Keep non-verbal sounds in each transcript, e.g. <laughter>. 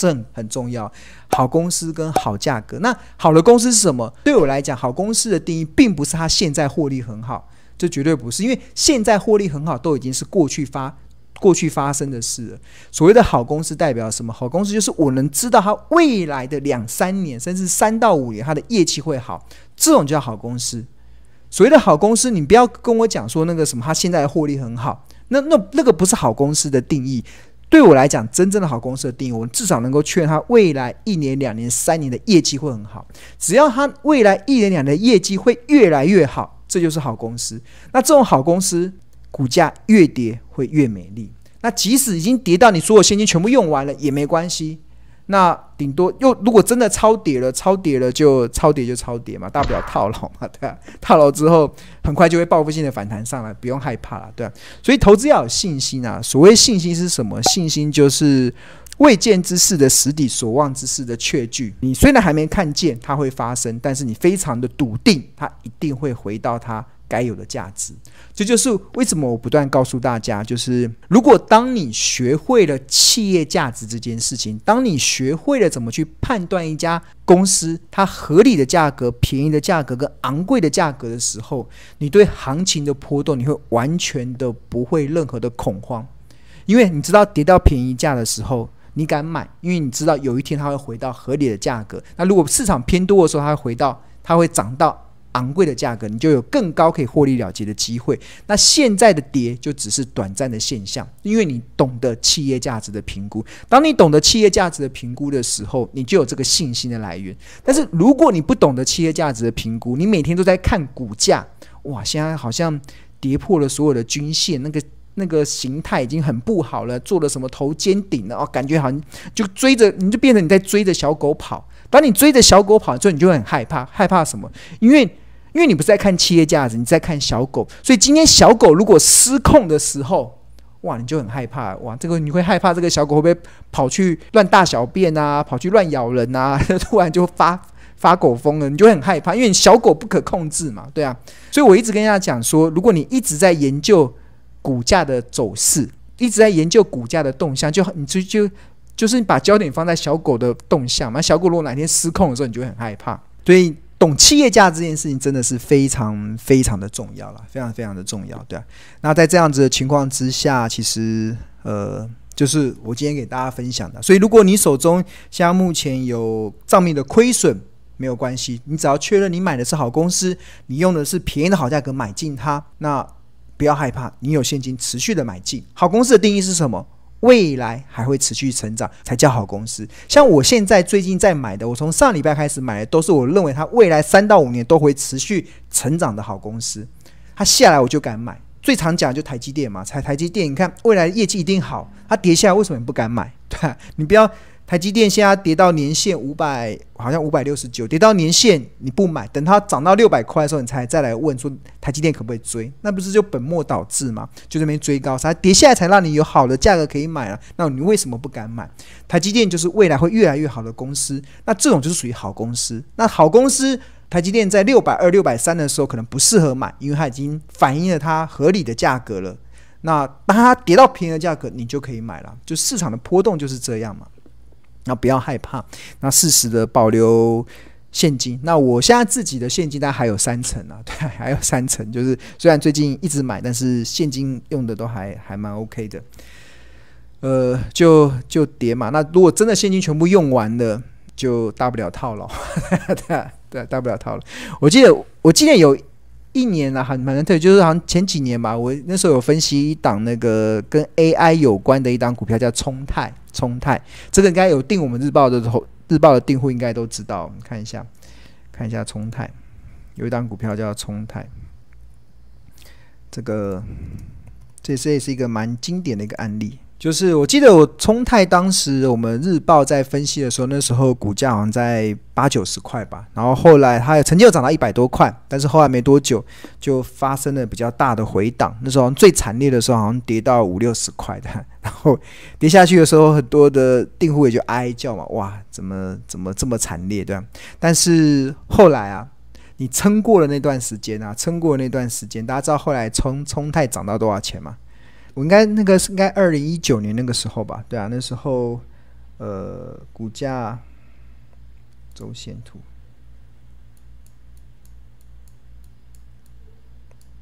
正很重要，好公司跟好价格。那好的公司是什么？对我来讲，好公司的定义并不是它现在获利很好，这绝对不是。因为现在获利很好都已经是过去发过去发生的事了。所谓的好公司代表什么？好公司就是我能知道它未来的两三年，甚至三到五年，它的业绩会好，这种叫好公司。所谓的好公司，你不要跟我讲说那个什么，它现在获利很好，那那那个不是好公司的定义。对我来讲，真正的好公司的定义，我们至少能够确认它未来一年、两年、三年的业绩会很好。只要它未来一年、两年的业绩会越来越好，这就是好公司。那这种好公司，股价越跌会越美丽。那即使已经跌到你所有现金全部用完了也没关系。那顶多又如果真的超跌了，超跌了就超跌就超跌嘛，大不了套牢嘛，对吧？套牢之后很快就会报复性的反弹上来，不用害怕了，对。所以投资要有信心啊！所谓信心是什么？信心就是未见之事的实底，所望之事的确据。你虽然还没看见它会发生，但是你非常的笃定，它一定会回到它。该有的价值，这就是为什么我不断告诉大家，就是如果当你学会了企业价值这件事情，当你学会了怎么去判断一家公司它合理的价格、便宜的价格跟昂贵的价格的时候，你对行情的波动，你会完全的不会任何的恐慌，因为你知道跌到便宜价的时候，你敢买，因为你知道有一天它会回到合理的价格。那如果市场偏多的时候，它会回到，它会涨到。昂贵的价格，你就有更高可以获利了结的机会。那现在的跌就只是短暂的现象，因为你懂得企业价值的评估。当你懂得企业价值的评估的时候，你就有这个信心的来源。但是如果你不懂得企业价值的评估，你每天都在看股价，哇，现在好像跌破了所有的均线，那个那个形态已经很不好了，做了什么头肩顶了哦，感觉好像就追着你就变成你在追着小狗跑。当你追着小狗跑之后，你就很害怕，害怕什么？因为因为你不是在看企业价值，你在看小狗，所以今天小狗如果失控的时候，哇，你就很害怕，哇，这个你会害怕这个小狗会不会跑去乱大小便啊，跑去乱咬人啊，<laughs> 突然就发发狗疯了，你就会很害怕，因为你小狗不可控制嘛，对啊，所以我一直跟大家讲说，如果你一直在研究股价的走势，一直在研究股价的动向，就你就就就是你把焦点放在小狗的动向嘛，小狗如果哪天失控的时候，你就会很害怕，所以。懂企业价这件事情真的是非常非常的重要了，非常非常的重要，对啊。那在这样子的情况之下，其实呃，就是我今天给大家分享的。所以如果你手中像目前有账面的亏损，没有关系，你只要确认你买的是好公司，你用的是便宜的好价格买进它，那不要害怕，你有现金持续的买进好公司的定义是什么？未来还会持续成长，才叫好公司。像我现在最近在买的，我从上礼拜开始买的，都是我认为它未来三到五年都会持续成长的好公司。它下来我就敢买。最常讲就台积电嘛，台台积电，你看未来业绩一定好。它跌下来为什么不敢买？对你不要。台积电现在跌到年限五百，好像五百六十九，跌到年限你不买，等它涨到六百块的时候，你才再来问说台积电可不可以追？那不是就本末倒置吗？就这边追高，才跌下来才让你有好的价格可以买了。那你为什么不敢买？台积电就是未来会越来越好的公司，那这种就是属于好公司。那好公司，台积电在六百二、六百三的时候可能不适合买，因为它已经反映了它合理的价格了。那当它跌到便宜的价格，你就可以买了。就市场的波动就是这样嘛。那不要害怕，那适时的保留现金。那我现在自己的现金，大概还有三层啊，对，还有三层。就是虽然最近一直买，但是现金用的都还还蛮 OK 的。呃，就就叠嘛。那如果真的现金全部用完了，就大不了套了，<laughs> 对对，大不了套了。我记得我记得有一年啊，很蛮难退，就是好像前几年吧，我那时候有分析一档那个跟 AI 有关的一档股票，叫冲泰。冲泰，这个应该有订我们日报的头，日报的订户应该都知道。你看一下，看一下冲泰，有一张股票叫冲泰，这个这这也是一个蛮经典的一个案例。就是我记得我冲泰当时我们日报在分析的时候，那时候股价好像在八九十块吧，然后后来它成就涨到一百多块，但是后来没多久就发生了比较大的回档，那时候最惨烈的时候好像跌到五六十块的，然后跌下去的时候很多的订户也就哀叫嘛，哇，怎么怎么这么惨烈对吧？但是后来啊，你撑过了那段时间啊，撑过那段时间，大家知道后来冲冲泰涨到多少钱吗？应该那个是应该二零一九年那个时候吧，对啊，那时候，呃，股价周线图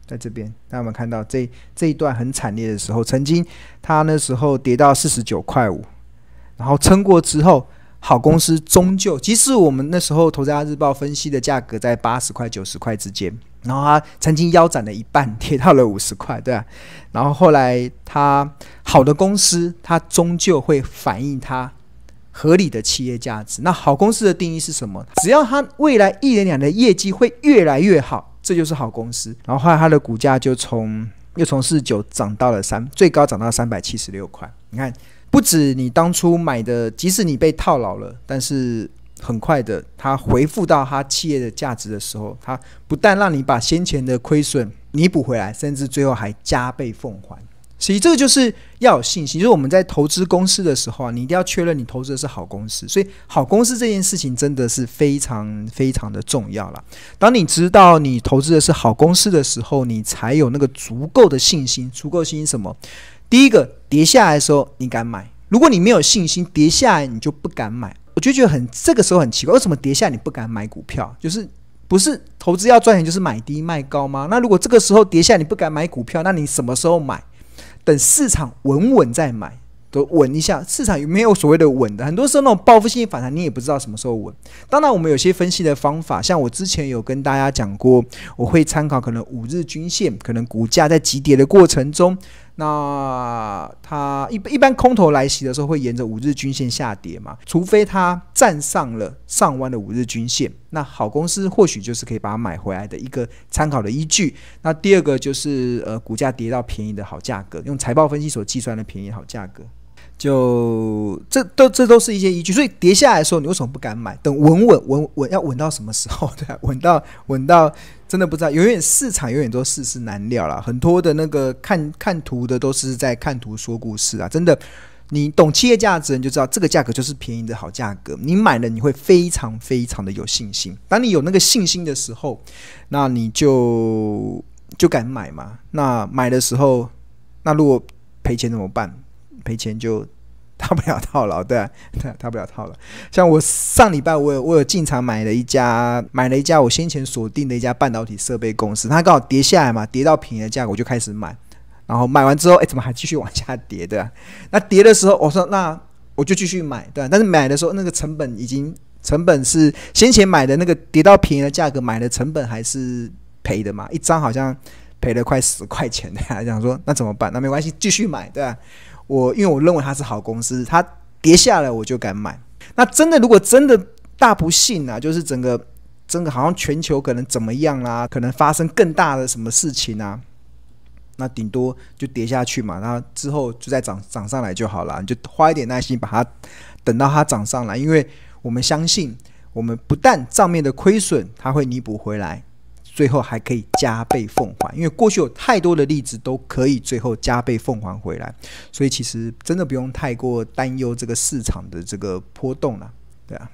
在这边，那我们看到这这一段很惨烈的时候，曾经它那时候跌到四十九块五，然后撑过之后，好公司终究，即使我们那时候《投资家日报》分析的价格在八十块、九十块之间。然后他曾经腰斩了一半，跌到了五十块，对啊。然后后来他好的公司，它终究会反映它合理的企业价值。那好公司的定义是什么？只要它未来一年两年业绩会越来越好，这就是好公司。然后后来它的股价就从又从四九涨到了三，最高涨到三百七十六块。你看，不止你当初买的，即使你被套牢了，但是。很快的，它回复到它企业的价值的时候，它不但让你把先前的亏损弥补回来，甚至最后还加倍奉还。所以这个就是要有信心，就是我们在投资公司的时候啊，你一定要确认你投资的是好公司。所以好公司这件事情真的是非常非常的重要了。当你知道你投资的是好公司的时候，你才有那个足够的信心。足够信心什么？第一个跌下来的时候，你敢买。如果你没有信心，跌下来你就不敢买。我就觉得很这个时候很奇怪，为什么跌下你不敢买股票？就是不是投资要赚钱就是买低卖高吗？那如果这个时候跌下你不敢买股票，那你什么时候买？等市场稳稳再买，都稳一下。市场有没有所谓的稳的？很多时候那种报复性反弹，你也不知道什么时候稳。当然，我们有些分析的方法，像我之前有跟大家讲过，我会参考可能五日均线，可能股价在急跌的过程中。那它一一般空头来袭的时候，会沿着五日均线下跌嘛？除非它站上了上弯的五日均线。那好公司或许就是可以把它买回来的一个参考的依据。那第二个就是，呃，股价跌到便宜的好价格，用财报分析所计算的便宜好价格。就这都这都是一些依据，所以跌下来的时候，你为什么不敢买？等稳稳稳稳，要稳到什么时候？<laughs> 对，啊，稳到稳到，真的不知道。永远市场永远都世事难料啦，很多的那个看看图的都是在看图说故事啊。真的，你懂企业价值，你就知道这个价格就是便宜的好价格。你买了，你会非常非常的有信心。当你有那个信心的时候，那你就就敢买嘛。那买的时候，那如果赔钱怎么办？赔钱就套不了套了，对，啊，套 <laughs> 不了套了。像我上礼拜，我有我有进场买了一家，买了一家我先前锁定的一家半导体设备公司，它刚好跌下来嘛，跌到便宜的价格我就开始买，然后买完之后，哎，怎么还继续往下跌？对，啊，<laughs> 那跌的时候我说那我就继续买，对，啊。但是买的时候那个成本已经成本是先前买的那个跌到便宜的价格买的成本还是赔的嘛，一张好像赔了快十块钱，还 <laughs> 想说那怎么办？那没关系，继续买，对吧？我因为我认为它是好公司，它跌下来我就敢买。那真的如果真的大不幸啊，就是整个整个好像全球可能怎么样啦，可能发生更大的什么事情啊，那顶多就跌下去嘛，然后之后就再涨涨上来就好了。你就花一点耐心把它等到它涨上来，因为我们相信，我们不但账面的亏损它会弥补回来。最后还可以加倍奉还，因为过去有太多的例子都可以最后加倍奉还回来，所以其实真的不用太过担忧这个市场的这个波动了，对啊。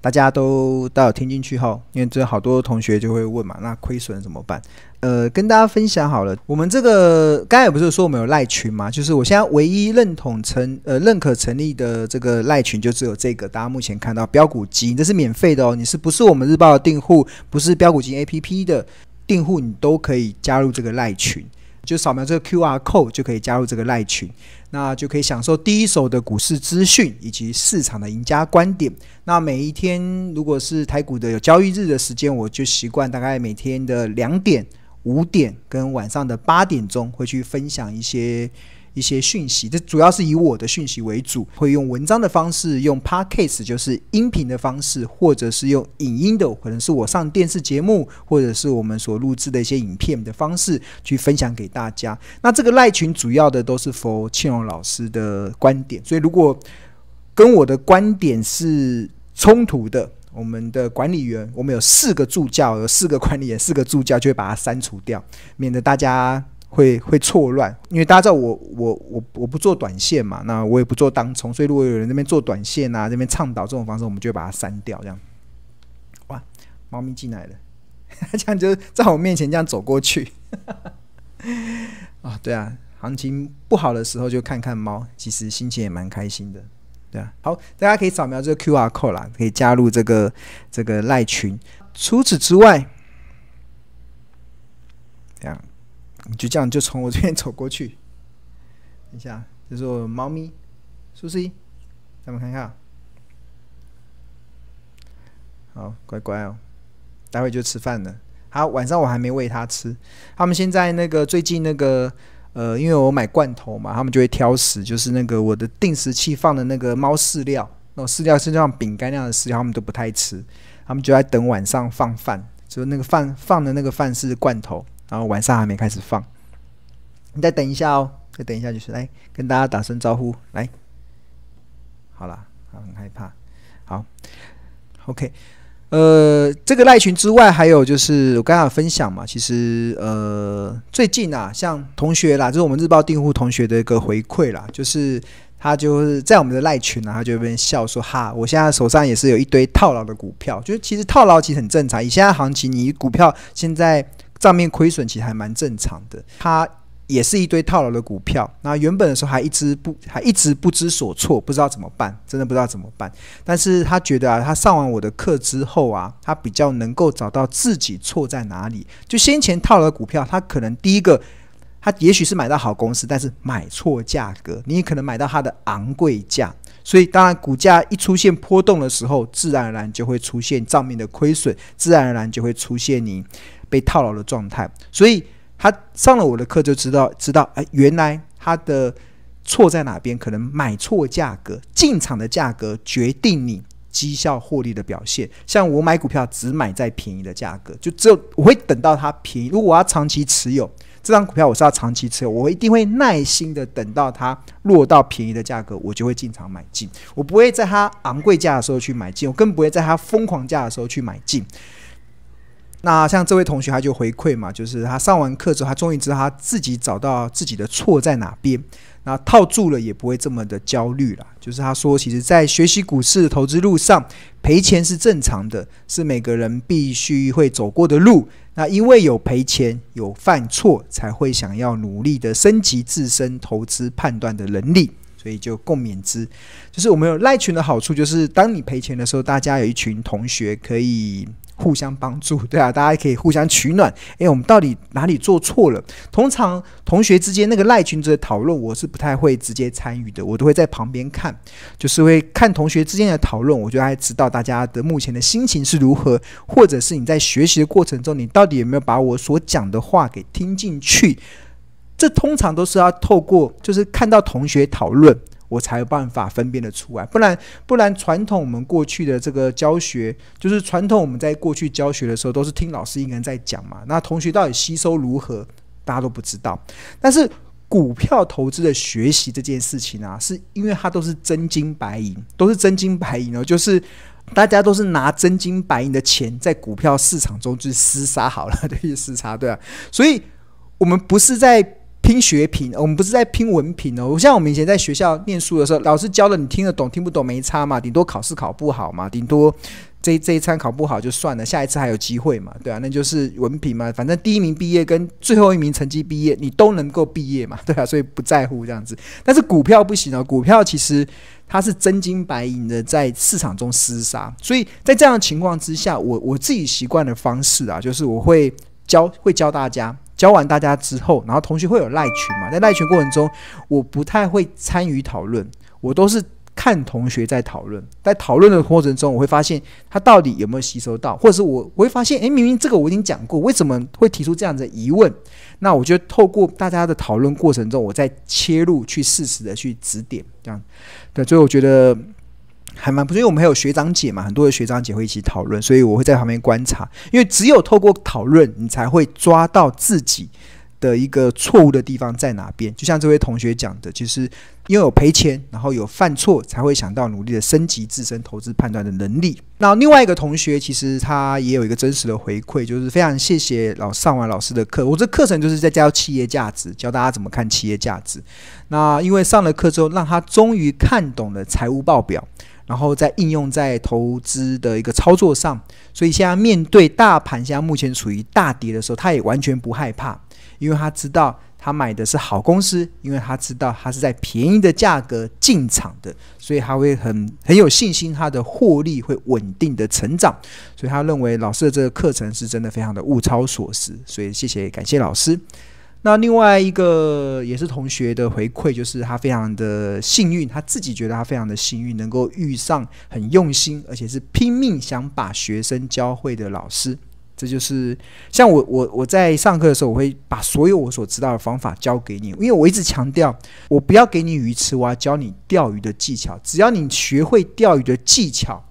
大家都都有听进去后，因为这好多同学就会问嘛，那亏损怎么办？呃，跟大家分享好了，我们这个刚才不是说我们有赖群吗？就是我现在唯一认同成呃认可成立的这个赖群就只有这个，大家目前看到标股金，这是免费的哦，你是不是我们日报的订户？不是标股金 A P P 的订户，你都可以加入这个赖群。就扫描这个 Q R code 就可以加入这个赖群，那就可以享受第一手的股市资讯以及市场的赢家观点。那每一天如果是台股的有交易日的时间，我就习惯大概每天的两点、五点跟晚上的八点钟会去分享一些。一些讯息，这主要是以我的讯息为主，会用文章的方式，用 podcast 就是音频的方式，或者是用影音的，可能是我上电视节目，或者是我们所录制的一些影片的方式去分享给大家。那这个赖群主要的都是 for 龙老师的观点，所以如果跟我的观点是冲突的，我们的管理员，我们有四个助教，有四个管理员，四个助教就会把它删除掉，免得大家。会会错乱，因为大家知道我我我我不做短线嘛，那我也不做当冲，所以如果有人那边做短线啊，那边倡导这种方式，我们就会把它删掉这样。哇，猫咪进来了，<laughs> 这样就在我面前这样走过去。啊，对啊，行情不好的时候就看看猫，其实心情也蛮开心的，对啊。好，大家可以扫描这个 Q R code 啦，可以加入这个这个赖群。除此之外，这样。就这样，就从我这边走过去。<laughs> 等一下，这是猫咪苏西，咱们看看，好乖乖哦。待会就吃饭了。好，晚上我还没喂它吃。他们现在那个最近那个呃，因为我买罐头嘛，他们就会挑食。就是那个我的定时器放的那个猫饲料，那饲料是像饼干那样的饲料，他们都不太吃。他们就在等晚上放饭，就那个饭放的那个饭是罐头。然后晚上还没开始放，你再等一下哦，再等一下就是来跟大家打声招呼，来，好了，好，很害怕，好，OK，呃，这个赖群之外，还有就是我刚刚分享嘛，其实呃最近啊，像同学啦，就是我们日报订户同学的一个回馈啦，就是他就是在我们的赖群啊，他就那边笑说哈，我现在手上也是有一堆套牢的股票，就是其实套牢其实很正常，以现在行情，你股票现在。账面亏损其实还蛮正常的，它也是一堆套牢的股票。那原本的时候还一直不还一直不知所措，不知道怎么办，真的不知道怎么办。但是他觉得啊，他上完我的课之后啊，他比较能够找到自己错在哪里。就先前套牢的股票，他可能第一个，他也许是买到好公司，但是买错价格，你也可能买到它的昂贵价。所以当然，股价一出现波动的时候，自然而然就会出现账面的亏损，自然而然就会出现你。被套牢的状态，所以他上了我的课就知道，知道哎，原来他的错在哪边？可能买错价格，进场的价格决定你绩效获利的表现。像我买股票，只买在便宜的价格，就只有我会等到它便宜。如果我要长期持有这张股票，我是要长期持有，我一定会耐心的等到它落到便宜的价格，我就会进场买进。我不会在它昂贵价的时候去买进，我更不会在它疯狂价的时候去买进。那像这位同学，他就回馈嘛，就是他上完课之后，他终于知道他自己找到自己的错在哪边，那套住了也不会这么的焦虑了。就是他说，其实，在学习股市投资路上，赔钱是正常的，是每个人必须会走过的路。那因为有赔钱，有犯错，才会想要努力的升级自身投资判断的能力。所以就共勉之。就是我们有赖群的好处，就是当你赔钱的时候，大家有一群同学可以。互相帮助，对啊，大家可以互相取暖。哎，我们到底哪里做错了？通常同学之间那个赖群组的讨论，我是不太会直接参与的，我都会在旁边看，就是会看同学之间的讨论。我觉得还知道大家的目前的心情是如何，或者是你在学习的过程中，你到底有没有把我所讲的话给听进去？这通常都是要透过，就是看到同学讨论。我才有办法分辨得出来，不然不然，传统我们过去的这个教学，就是传统我们在过去教学的时候，都是听老师一个人在讲嘛。那同学到底吸收如何，大家都不知道。但是股票投资的学习这件事情啊，是因为它都是真金白银，都是真金白银哦，就是大家都是拿真金白银的钱在股票市场中去厮杀，好了，去厮杀，对啊。所以我们不是在。拼学品，我们不是在拼文凭哦。我像我们以前在学校念书的时候，老师教的你听得懂，听不懂没差嘛，顶多考试考不好嘛，顶多这这一餐考不好就算了，下一次还有机会嘛，对啊，那就是文凭嘛，反正第一名毕业跟最后一名成绩毕业，你都能够毕业嘛，<laughs> 对吧？所以不在乎这样子。但是股票不行哦，股票其实它是真金白银的在市场中厮杀，所以在这样的情况之下，我我自己习惯的方式啊，就是我会教会教大家。教完大家之后，然后同学会有赖群嘛？在赖群过程中，我不太会参与讨论，我都是看同学在讨论。在讨论的过程中，我会发现他到底有没有吸收到，或者是我我会发现，诶，明明这个我已经讲过，为什么会提出这样的疑问？那我就透过大家的讨论过程中，我再切入去适时的去指点，这样对。所以我觉得。还蛮不错，因为我们还有学长姐嘛，很多的学长姐会一起讨论，所以我会在旁边观察。因为只有透过讨论，你才会抓到自己的一个错误的地方在哪边。就像这位同学讲的，就是因为有赔钱，然后有犯错，才会想到努力的升级自身投资判断的能力。那另外一个同学，其实他也有一个真实的回馈，就是非常谢谢老上完老师的课。我这课程就是在教企业价值，教大家怎么看企业价值。那因为上了课之后，让他终于看懂了财务报表。然后再应用在投资的一个操作上，所以现在面对大盘，现在目前处于大跌的时候，他也完全不害怕，因为他知道他买的是好公司，因为他知道他是在便宜的价格进场的，所以他会很很有信心，他的获利会稳定的成长，所以他认为老师的这个课程是真的非常的物超所值，所以谢谢感谢老师。那另外一个也是同学的回馈，就是他非常的幸运，他自己觉得他非常的幸运，能够遇上很用心，而且是拼命想把学生教会的老师。这就是像我，我我在上课的时候，我会把所有我所知道的方法教给你，因为我一直强调，我不要给你鱼吃，我要教你钓鱼的技巧。只要你学会钓鱼的技巧。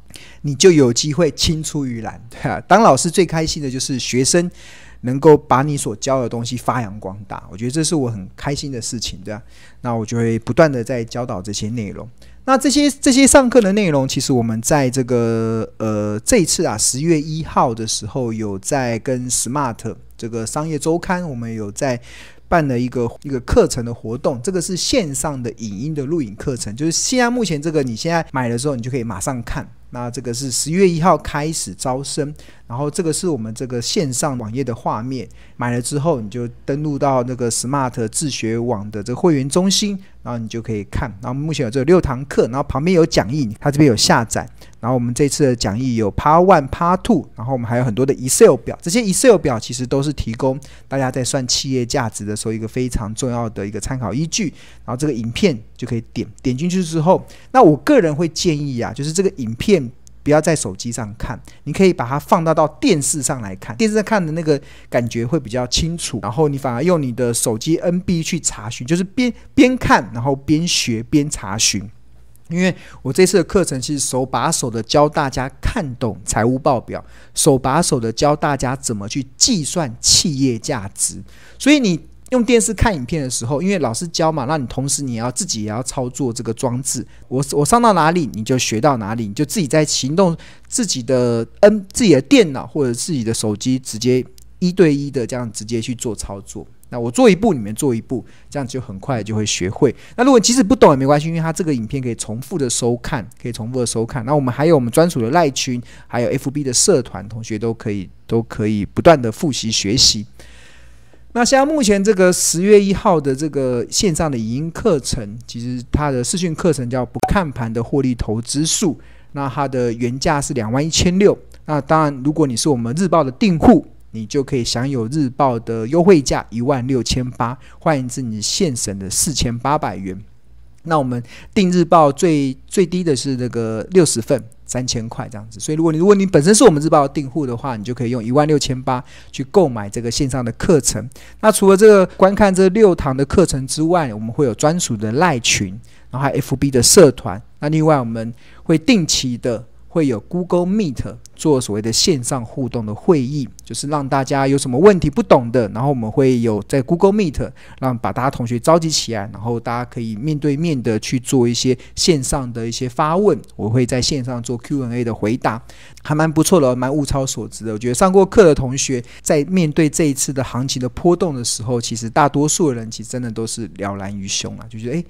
你就有机会青出于蓝，对 <laughs> 啊。当老师最开心的就是学生能够把你所教的东西发扬光大，我觉得这是我很开心的事情，对吧？那我就会不断的在教导这些内容。那这些这些上课的内容，其实我们在这个呃这次啊十月一号的时候，有在跟 Smart 这个商业周刊，我们有在办了一个一个课程的活动，这个是线上的影音的录影课程，就是现在目前这个你现在买的时候，你就可以马上看。那这个是十月一号开始招生，然后这个是我们这个线上网页的画面。买了之后，你就登录到那个 Smart 自学网的这个会员中心。然后你就可以看，然后目前有这六堂课，然后旁边有讲义，它这边有下载。然后我们这次的讲义有 Part One、Part Two，然后我们还有很多的 Excel 表，这些 Excel 表其实都是提供大家在算企业价值的时候一个非常重要的一个参考依据。然后这个影片就可以点点进去之后，那我个人会建议啊，就是这个影片。不要在手机上看，你可以把它放大到电视上来看，电视上看的那个感觉会比较清楚。然后你反而用你的手机 NB 去查询，就是边边看，然后边学边查询。因为我这次的课程是手把手的教大家看懂财务报表，手把手的教大家怎么去计算企业价值，所以你。用电视看影片的时候，因为老师教嘛，那你同时你要自己也要操作这个装置。我我上到哪里，你就学到哪里，你就自己在行动自己的 N 自己的电脑或者自己的手机，直接一对一的这样直接去做操作。那我做一步，你们做一步，这样子就很快就会学会。那如果即使不懂也没关系，因为它这个影片可以重复的收看，可以重复的收看。那我们还有我们专属的赖群，还有 FB 的社团，同学都可以都可以不断的复习学习。那像目前这个十月一号的这个线上的语音课程，其实它的视讯课程叫不看盘的获利投资术，那它的原价是两万一千六，那当然如果你是我们日报的订户，你就可以享有日报的优惠价一万六千八，换言之，你现省的四千八百元。那我们订日报最最低的是这个六十份。三千块这样子，所以如果你如果你本身是我们日报订户的话，你就可以用一万六千八去购买这个线上的课程。那除了这个观看这六堂的课程之外，我们会有专属的赖群，然后还有 FB 的社团。那另外我们会定期的。会有 Google Meet 做所谓的线上互动的会议，就是让大家有什么问题不懂的，然后我们会有在 Google Meet，让把大家同学召集起来，然后大家可以面对面的去做一些线上的一些发问，我会在线上做 Q&A 的回答，还蛮不错的，蛮物超所值的。我觉得上过课的同学在面对这一次的行情的波动的时候，其实大多数的人其实真的都是了然于胸啊，就觉得诶。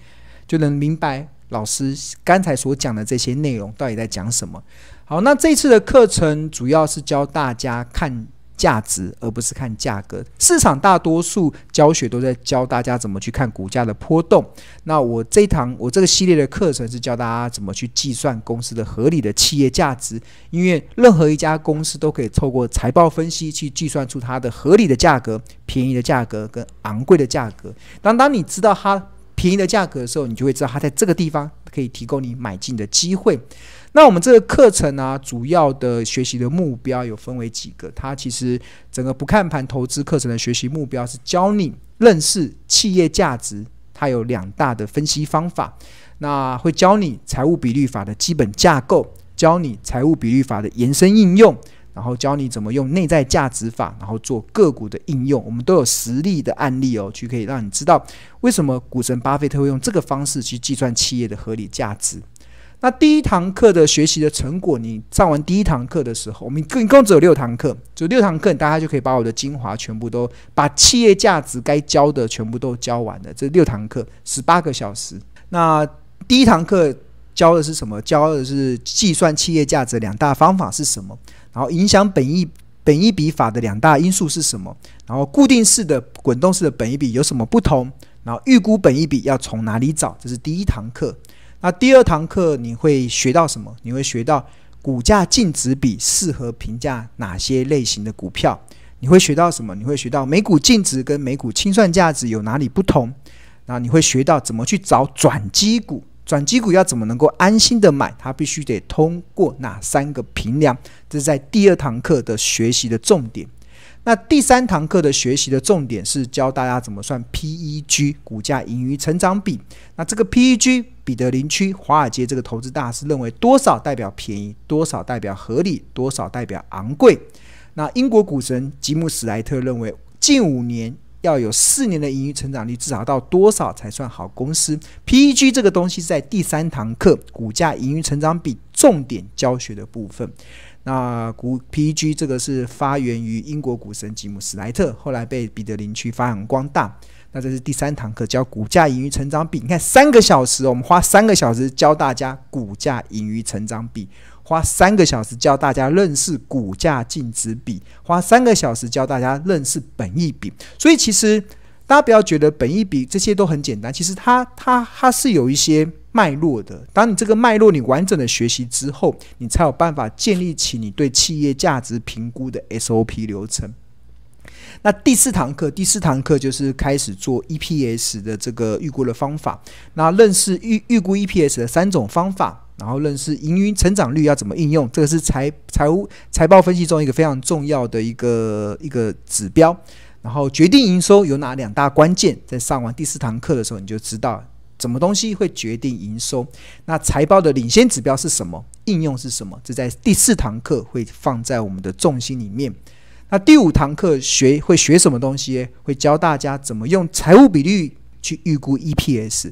就能明白老师刚才所讲的这些内容到底在讲什么。好，那这次的课程主要是教大家看价值，而不是看价格。市场大多数教学都在教大家怎么去看股价的波动。那我这堂我这个系列的课程是教大家怎么去计算公司的合理的企业价值。因为任何一家公司都可以透过财报分析去计算出它的合理的价格、便宜的价格跟昂贵的价格。当当你知道它。便宜的价格的时候，你就会知道它在这个地方可以提供你买进的机会。那我们这个课程呢，主要的学习的目标有分为几个。它其实整个不看盘投资课程的学习目标是教你认识企业价值，它有两大的分析方法。那会教你财务比率法的基本架构，教你财务比率法的延伸应用。然后教你怎么用内在价值法，然后做个股的应用。我们都有实例的案例哦，去可以让你知道为什么股神巴菲特会用这个方式去计算企业的合理价值。那第一堂课的学习的成果，你上完第一堂课的时候，我们一共只有六堂课，就六堂课，大家就可以把我的精华全部都把企业价值该教的全部都教完了。这六堂课十八个小时。那第一堂课教的是什么？教的是计算企业价值两大方法是什么？然后影响本一本一笔法的两大因素是什么？然后固定式的滚动式的本一笔有什么不同？然后预估本一笔要从哪里找？这是第一堂课。那第二堂课你会学到什么？你会学到股价净值比适合评价哪些类型的股票？你会学到什么？你会学到每股净值跟每股清算价值有哪里不同？然后你会学到怎么去找转机股？转机股要怎么能够安心的买？它必须得通过哪三个平量？这是在第二堂课的学习的重点。那第三堂课的学习的重点是教大家怎么算 PEG 股价盈余成长比。那这个 PEG 彼得林区、华尔街这个投资大师认为多少代表便宜，多少代表合理，多少代表昂贵？那英国股神吉姆史莱特认为近五年。要有四年的盈余成长率，至少到多少才算好公司？PEG 这个东西在第三堂课股价盈余成长比重点教学的部分。那股 PEG 这个是发源于英国股神吉姆史莱特，后来被彼得林区发扬光大。那这是第三堂课教股价盈余成长比，你看三个小时，我们花三个小时教大家股价盈余成长比。花三个小时教大家认识股价净值比，花三个小时教大家认识本益比。所以其实大家不要觉得本益比这些都很简单，其实它它它是有一些脉络的。当你这个脉络你完整的学习之后，你才有办法建立起你对企业价值评估的 SOP 流程。那第四堂课，第四堂课就是开始做 EPS 的这个预估的方法，那认识预预估 EPS 的三种方法。然后认识营运成长率要怎么应用，这个是财财务财报分析中一个非常重要的一个一个指标。然后决定营收有哪两大关键，在上完第四堂课的时候你就知道怎么东西会决定营收。那财报的领先指标是什么？应用是什么？这在第四堂课会放在我们的重心里面。那第五堂课学会学什么东西？会教大家怎么用财务比率去预估 EPS。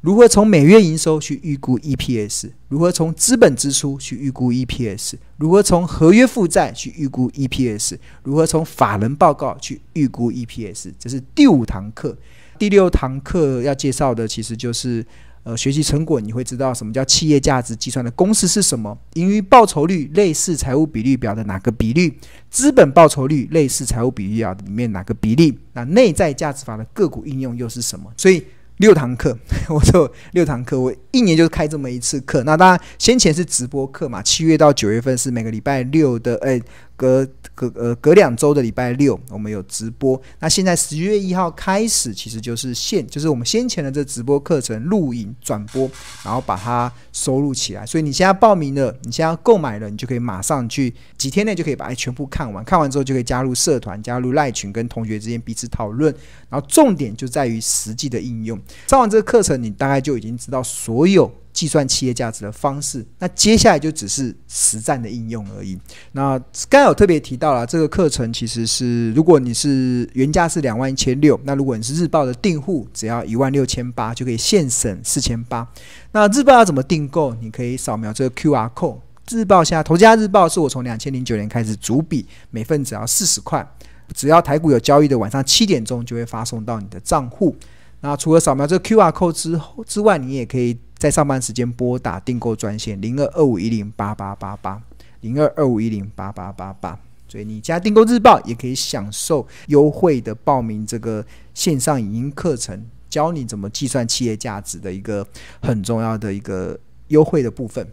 如何从每月营收去预估 EPS？如何从资本支出去预估 EPS？如何从合约负债去预估 EPS？如何从法人报告去预估 EPS？这是第五堂课。第六堂课要介绍的其实就是，呃，学习成果你会知道什么叫企业价值计算的公式是什么？盈余报酬率类似财务比率表的哪个比率？资本报酬率类似财务比率表里面哪个比例？那内在价值法的个股应用又是什么？所以。六堂课，<laughs> 我就六堂课，我一年就开这么一次课。那当然，先前是直播课嘛，七月到九月份是每个礼拜六的，哎。隔隔呃隔两周的礼拜六，我们有直播。那现在十一月一号开始，其实就是现就是我们先前的这直播课程录影转播，然后把它收录起来。所以你现在报名了，你现在购买了，你就可以马上去几天内就可以把它全部看完。看完之后就可以加入社团，加入赖群，跟同学之间彼此讨论。然后重点就在于实际的应用。上完这个课程，你大概就已经知道所有。计算企业价值的方式，那接下来就只是实战的应用而已。那刚有特别提到了，这个课程其实是，如果你是原价是两万一千六，那如果你是日报的订户，只要一万六千八就可以现省四千八。那日报要怎么订购？你可以扫描这个 Q R code。日报下，头家日报是我从两千零九年开始主笔，每份只要四十块，只要台股有交易的晚上七点钟就会发送到你的账户。那除了扫描这个 Q R code 之之外，你也可以。在上班时间拨打订购专线零二二五一零八八八八零二二五一零八八八八，所以你加订购日报也可以享受优惠的报名这个线上影音课程，教你怎么计算企业价值的一个很重要的一个优惠的部分。